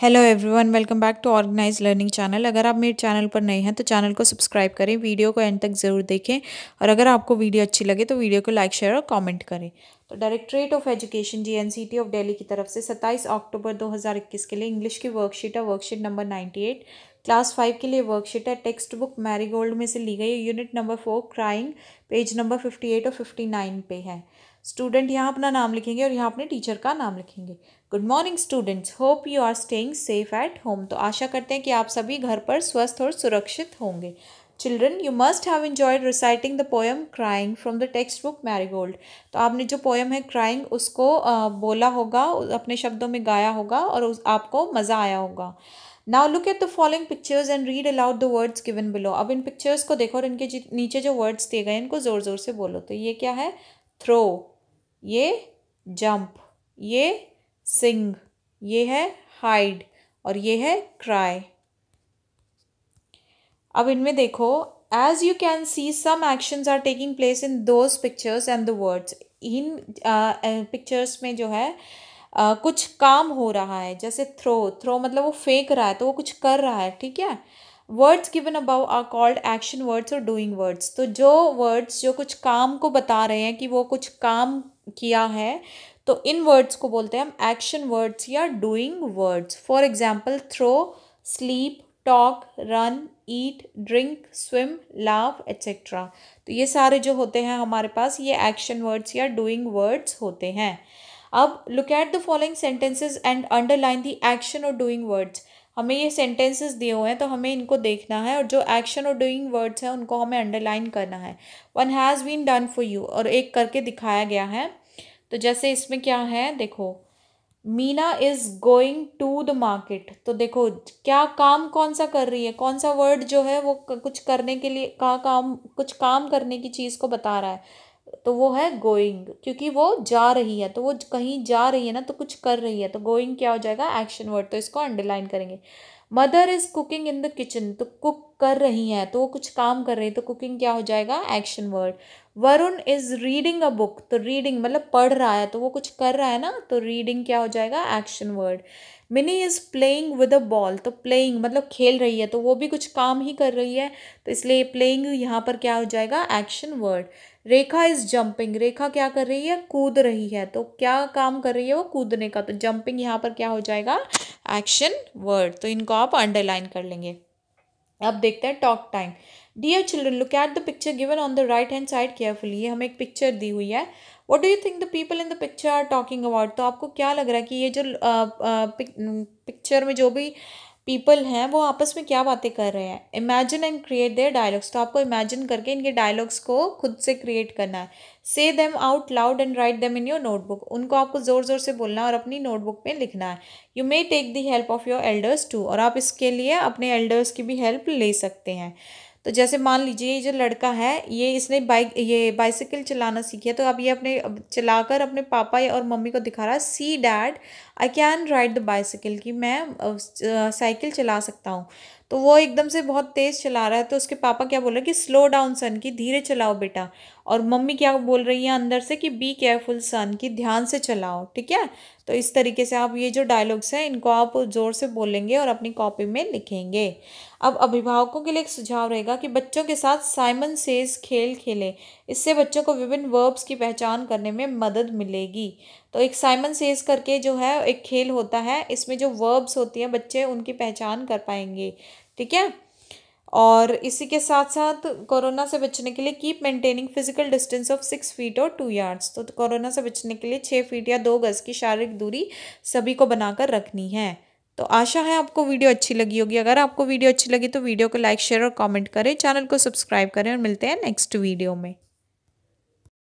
hello everyone welcome back to organize learning channel अगर आप मेरे चैनल पर नए हैं तो चैनल को सब्सक्राइब करें वीडियो को एंड तक ज़रूर देखें और अगर आपको वीडियो अच्छी लगे तो वीडियो को लाइक शेयर और कमेंट करें तो directorate of education GNCT of Delhi की तरफ से 27 अक्टूबर 2021 के लिए इंग्लिश की वर्कशीट है worksheet number eight class five के लिए वर्कशीट है टेक्स्ट बुक मैरीगोल्ड में से ली गई unit number four crying page number fifty eight और फिफ्टी नाइन पे है स्टूडेंट यहाँ अपना नाम लिखेंगे और यहाँ अपने टीचर का नाम लिखेंगे good morning students hope you are staying safe at home तो आशा करते हैं कि आप सभी घर पर स्वस्थ और सुरक्षित होंगे children you must have enjoyed reciting the poem crying from the text book marigold तो आपने जो पोएम है क्राइंग उसको बोला होगा अपने शब्दों में गाया होगा और आपको मज़ा आया होगा now look at the following pictures and read aloud the words given below अब इन पिक्चर्स को देखो और इनके नीचे जो वर्ड्स दिए गए इनको ज़ोर ज़ोर से बोलो तो ये क्या है थ्रो ये जंप ये सिंग ये है हाइड और ये है क्राई अब इनमें देखो as you can see some actions are taking place in those pictures and the words in pictures में जो है uh, कुछ काम हो रहा है जैसे थ्रो थ्रो मतलब वो फेंक रहा है तो वो कुछ कर रहा है ठीक है words given above are called action words और डूइंग वर्ड्स तो जो वर्ड्स जो कुछ काम को बता रहे हैं कि वो कुछ काम किया है तो इन वर्ड्स को बोलते हैं हम एक्शन वर्ड्स या doing words for example throw sleep talk run eat drink swim love etcetera तो ये सारे जो होते हैं हमारे पास ये एक्शन वर्ड्स या डूइंग वर्ड्स होते हैं अब look at the following sentences and underline the action और डूइंग वर्ड्स हमें ये सेंटेंसेस दिए हुए हैं तो हमें इनको देखना है और जो एक्शन और डूइंग वर्ड्स हैं उनको हमें अंडरलाइन करना है one has been done for you और एक करके दिखाया गया है तो जैसे इसमें क्या है देखो Meena is going to the market तो देखो क्या काम कौन सा कर रही है कौन सा वर्ड जो है वो कुछ करने के लिए का काम कुछ काम करने की चीज़ को बता रहा है तो वो है गोइंग क्योंकि वो जा रही है तो वो कहीं जा रही है ना तो कुछ कर रही है तो गोइंग क्या हो जाएगा एक्शन वर्ड तो इसको अंडरलाइन करेंगे mother is cooking in the kitchen तो कुक कर रही हैं तो वो कुछ काम कर रही है तो कुकिंग क्या हो जाएगा action word Varun is reading a book तो रीडिंग मतलब पढ़ रहा है तो वो कुछ कर रहा है ना तो रीडिंग क्या हो जाएगा action word Mini is playing with a ball तो प्लेइंग मतलब खेल रही है तो वो भी कुछ काम ही कर रही है तो इसलिए प्लेइंग यहाँ पर क्या हो जाएगा action word Rekha is jumping Rekha क्या कर रही है कूद रही है तो क्या काम कर रही है वो कूदने का तो जंपिंग यहाँ पर क्या हो जाएगा एक्शन वर्ड तो इनको आप अंडरलाइन कर लेंगे अब देखते हैं talk time dear children look at the picture given on the right hand side carefully ये हमें एक पिक्चर दी हुई है what do you think the people in the picture are talking about तो आपको क्या लग रहा है कि ये जो पिक्चर में जो भी पीपल हैं वो आपस में क्या बातें कर रहे हैं imagine and create their dialogues तो आपको इमेजिन करके इनके डायलॉग्स को खुद से क्रिएट करना है say them out loud and write them in your notebook उनको आपको ज़ोर ज़ोर से बोलना और अपनी नोटबुक में लिखना है you may take the help of your elders too और आप इसके लिए अपने एल्डर्स की भी हेल्प ले सकते हैं तो जैसे मान लीजिए ये जो लड़का है ये इसने बाइक ये बाइसिकल चलाना सीखी है तो अब ये अपने चलाकर अपने पापा और मम्मी को दिखा रहा है see dad I can ride the bicycle कि मैं साइकिल चला सकता हूँ तो वो एकदम से बहुत तेज़ चला रहा है तो उसके पापा क्या बोल रहे हैं कि स्लो डाउन सन की धीरे चलाओ बेटा और मम्मी क्या बोल रही है अंदर से कि बी केयरफुल सन की ध्यान से चलाओ ठीक है तो इस तरीके से आप ये जो डायलॉग्स हैं इनको आप ज़ोर से बोलेंगे और अपनी कॉपी में लिखेंगे अब अभिभावकों के लिए एक सुझाव रहेगा कि बच्चों के साथ साइमन सेज खेल खेलें इससे बच्चों को विभिन्न वर्ब्स की पहचान करने में मदद मिलेगी तो एक साइमन सेज करके जो है एक खेल होता है इसमें जो वर्ब्स होती हैं बच्चे उनकी पहचान कर पाएंगे ठीक है और इसी के साथ साथ कोरोना से बचने के लिए keep maintaining physical distance of six feet और टू यार्ड्स तो कोरोना से बचने के लिए छः फीट या दो गज़ की शारीरिक दूरी सभी को बनाकर रखनी है तो आशा है आपको वीडियो अच्छी लगी होगी अगर आपको वीडियो अच्छी लगी तो वीडियो को लाइक शेयर और कमेंट करें चैनल को सब्सक्राइब करें और मिलते हैं नेक्स्ट वीडियो में